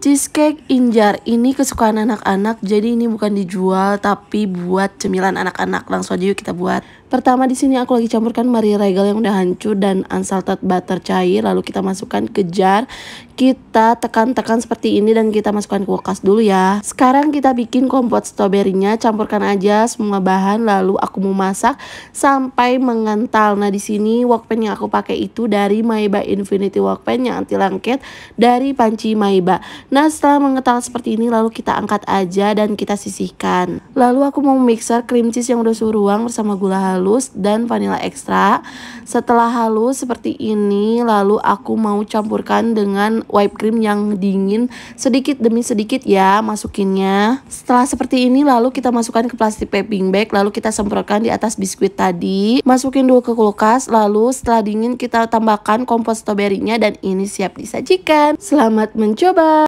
Cheesecake injar ini kesukaan anak-anak, jadi ini bukan dijual tapi buat cemilan anak-anak. Langsung aja yuk kita buat. Pertama di sini aku lagi campurkan Marie Regal yang udah hancur dan unsalted butter cair, lalu kita masukkan ke jar kita tekan-tekan seperti ini dan kita masukkan ke kulkas dulu ya. Sekarang kita bikin kompot stroberinya, campurkan aja semua bahan lalu aku mau masak sampai mengental. Nah, di sini wokpen yang aku pakai itu dari Maiba Infinity wokpen yang anti lengket dari panci Maiba. Nah, setelah mengental seperti ini lalu kita angkat aja dan kita sisihkan. Lalu aku mau mixer cream cheese yang udah suhu ruang bersama gula halus dan vanilla ekstra. Setelah halus seperti ini lalu aku mau campurkan dengan whipped cream yang dingin sedikit demi sedikit ya masukinnya. Setelah seperti ini lalu kita masukkan ke plastik piping bag lalu kita semprotkan di atas biskuit tadi. Masukin dulu ke kulkas lalu setelah dingin kita tambahkan kompos stroberinya dan ini siap disajikan. Selamat mencoba.